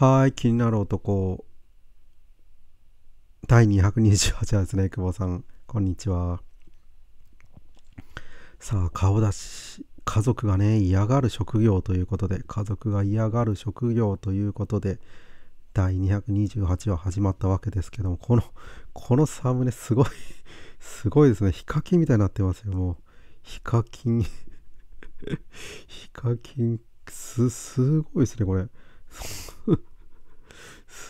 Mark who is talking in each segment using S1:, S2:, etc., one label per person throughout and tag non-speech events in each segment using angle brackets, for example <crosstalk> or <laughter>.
S1: はい、気になる男。第228話ですね、久保さん。こんにちは。さあ、顔出し。家族がね、嫌がる職業ということで、家族が嫌がる職業ということで、第228話始まったわけですけども、この、このサムネすごい、すごいですね。ヒカキンみたいになってますよ、もう。ヒカキン <laughs> ヒカキン、す、すごいですね、これ。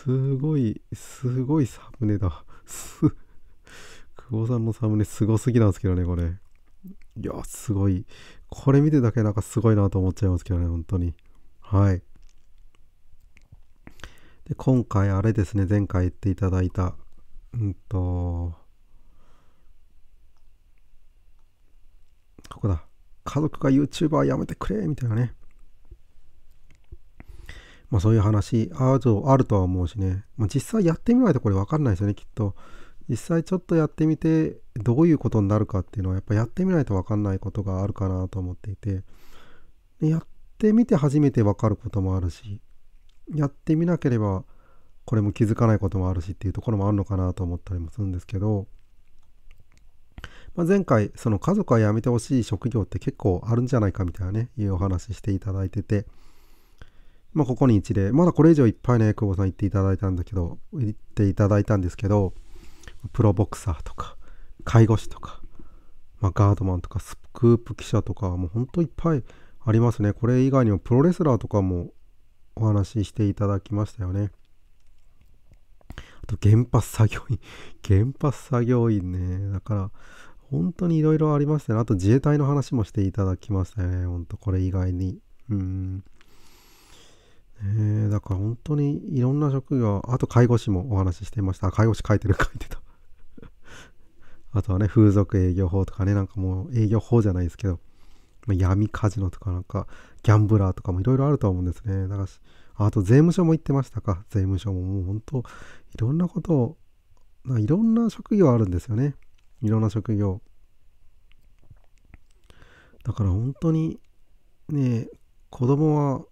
S1: すごい、すごいサムネだ。す、久保さんのサムネすごすぎなんですけどね、これ。いや、すごい。これ見てるだけなんかすごいなと思っちゃいますけどね、本当に。はい。で、今回あれですね、前回言っていただいた、うんと、ここだ。家族が YouTuber やめてくれみたいなね。まあそういう話、ああるとは思うしね。まあ、実際やってみないとこれ分かんないですよね、きっと。実際ちょっとやってみて、どういうことになるかっていうのは、やっぱやってみないと分かんないことがあるかなと思っていて、やってみて初めて分かることもあるし、やってみなければ、これも気づかないこともあるしっていうところもあるのかなと思ったりもするんですけど、まあ、前回その家族はやめてほしい職業って結構あるんじゃないかみたいなねいうお話していただいててまあ、ここに一例。まだこれ以上いっぱいね、久保さん言っていただいたんだけど、言っていただいたんですけど、プロボクサーとか、介護士とか、まあ、ガードマンとか、スクープ記者とか、もうほんといっぱいありますね。これ以外にもプロレスラーとかもお話ししていただきましたよね。あと、原発作業員。<laughs> 原発作業員ね。だから、本当にいろいろありましたね。あと、自衛隊の話もしていただきましたよね。ほんと、これ以外に。うん。本当にいろんな職業、あと介護士もお話ししていました。介護士書いてる、書いてた。<laughs> あとはね、風俗営業法とかね、なんかもう営業法じゃないですけど、まあ、闇カジノとかなんか、ギャンブラーとかもいろいろあると思うんですね。だから、あと税務署も行ってましたか。税務署ももう本当、いろんなことを、いろんな職業あるんですよね。いろんな職業。だから本当に、ね、子供は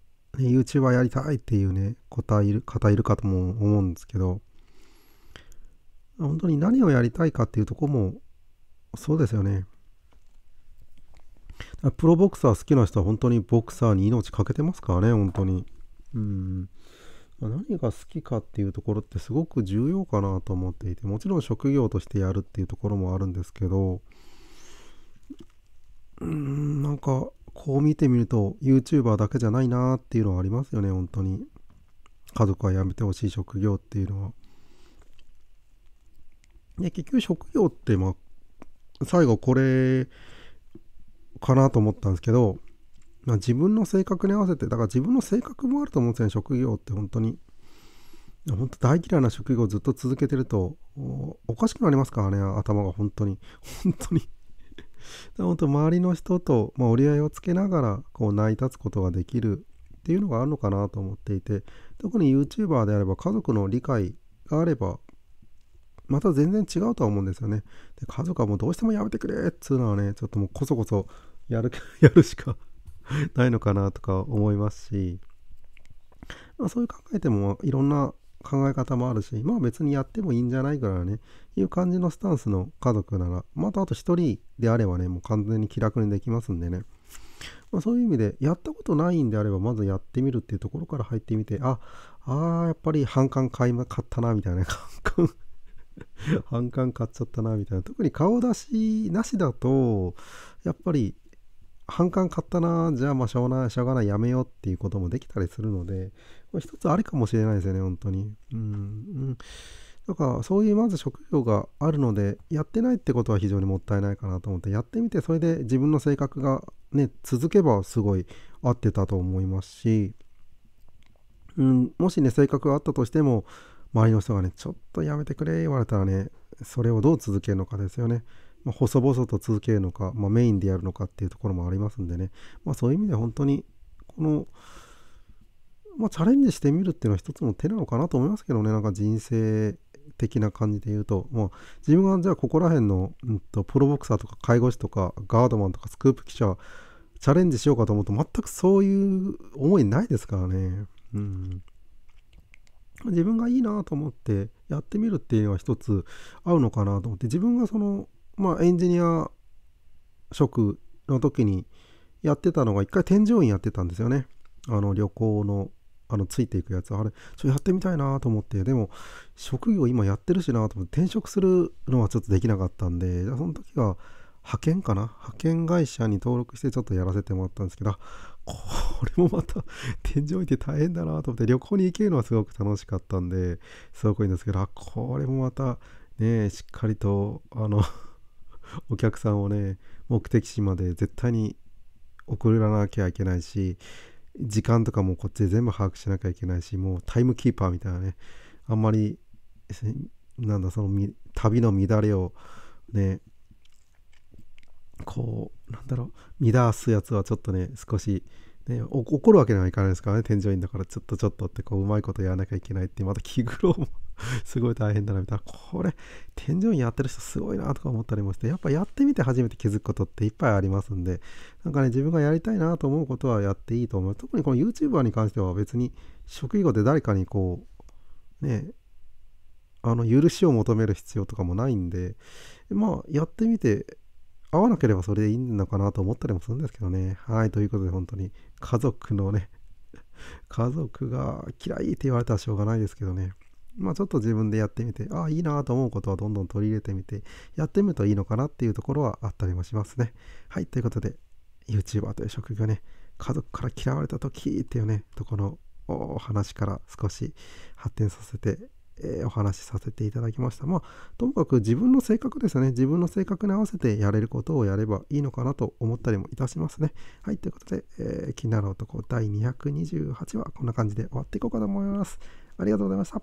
S1: YouTuber やりたいっていうね、答える方いるかとも思うんですけど、本当に何をやりたいかっていうとこも、そうですよね。プロボクサー好きな人は本当にボクサーに命かけてますからね、本当に。うん。何が好きかっていうところってすごく重要かなと思っていて、もちろん職業としてやるっていうところもあるんですけど、うん、なんか、こう見てみると YouTuber だけじゃないなっていうのはありますよね、本当に。家族はやめてほしい職業っていうのは。結局職業って、まあ、最後これかなと思ったんですけど、まあ、自分の性格に合わせて、だから自分の性格もあると思うんですよね、職業って本当に。本当大嫌いな職業をずっと続けてるとおかしくなりますからね頭が本当に本当に本当周りの人と、まあ、折り合いをつけながらこう成り立つことができるっていうのがあるのかなと思っていて特に YouTuber であれば家族の理解があればまた全然違うとは思うんですよねで家族はもうどうしてもやめてくれっつうのはねちょっともうこそこそやる <laughs> やるしか <laughs> ないのかなとか思いますし、まあ、そういう考えてもいろんな考え方もあるし、まあ別にやってもいいんじゃないからね、いう感じのスタンスの家族なら、またあと1人であればね、もう完全に気楽にできますんでね。まあ、そういう意味で、やったことないんであれば、まずやってみるっていうところから入ってみて、あ、あやっぱり反感買いま、買ったな、みたいな、反 <laughs> 感反感買っちゃったな、みたいな。特に顔出しなしだと、やっぱり反感買ったな、じゃあまあしょうがない、しょうがない、やめようっていうこともできたりするので、一つありかもしれないですよね、本当に。うん。うんだからそういうまず職業があるのでやってないってことは非常にもったいないかなと思ってやってみてそれで自分の性格がね続けばすごい合ってたと思いますし、うん、もしね性格があったとしても周りの人がねちょっとやめてくれ言われたらねそれをどう続けるのかですよね。まあ、細々と続けるのか、まあ、メインでやるのかっていうところもありますんでね、まあ、そういう意味で本当にこの、まチャレンジしてみるっていうのは一つの手なのかなと思いますけどねなんか人生的な感じで言うと、まあ、自分がじゃあここら辺の、うんと、とプロボクサーとか介護士とかガードマンとかスクープ記者チャレンジしようかと思うと全くそういう思いないですからね。うん、自分がいいなと思ってやってみるっていうのは一つ合うのかなと思って自分がそのまあ、エンジニア職の時にやってたのが、一回添乗員やってたんですよね。あの、旅行の、あの、ついていくやつ。あれ、ちょやってみたいなと思って、でも、職業今やってるしなと思って、転職するのはちょっとできなかったんで、その時は、派遣かな派遣会社に登録してちょっとやらせてもらったんですけど、これもまた天井 <laughs> って大変だなと思って旅行に行けるのはすごく楽しかったんですごくいいんですけどこれもまたねしっかりとあのお客さんをね目的地まで絶対に送らなきゃいけないし時間とかもこっちで全部把握しなきゃいけないしもうタイムキーパーみたいなねあんまりなんだその旅の乱れをねこうなんだろう乱すやつはちょっとね少しね、怒るわけにはいかないですからね、添乗員だから、ちょっとちょっとってこう、うまいことやらなきゃいけないって、また気苦労も <laughs> すごい大変だな、みたいな。これ、添乗員やってる人すごいなとか思ったりもして、やっぱやってみて初めて気づくことっていっぱいありますんで、なんかね、自分がやりたいなと思うことはやっていいと思う。特にこの YouTuber に関しては別に、職業で誰かにこう、ね、あの、許しを求める必要とかもないんで、まあ、やってみて、合わなければそれでいいのかなと思ったりもするんですけどね。はい、ということで本当に家族のね、<laughs> 家族が嫌いって言われたらしょうがないですけどね。まあちょっと自分でやってみて、ああ、いいなと思うことはどんどん取り入れてみて、やってみるといいのかなっていうところはあったりもしますね。はい、ということで、YouTuber という職業ね、家族から嫌われた時っていうね、とこのお話から少し発展させてえー、お話しさせていただきました。まあ、ともかく自分の性格ですよね。自分の性格に合わせてやれることをやればいいのかなと思ったりもいたしますね。はい、ということで、えー、気になる男第228話、こんな感じで終わっていこうかと思います。ありがとうございました。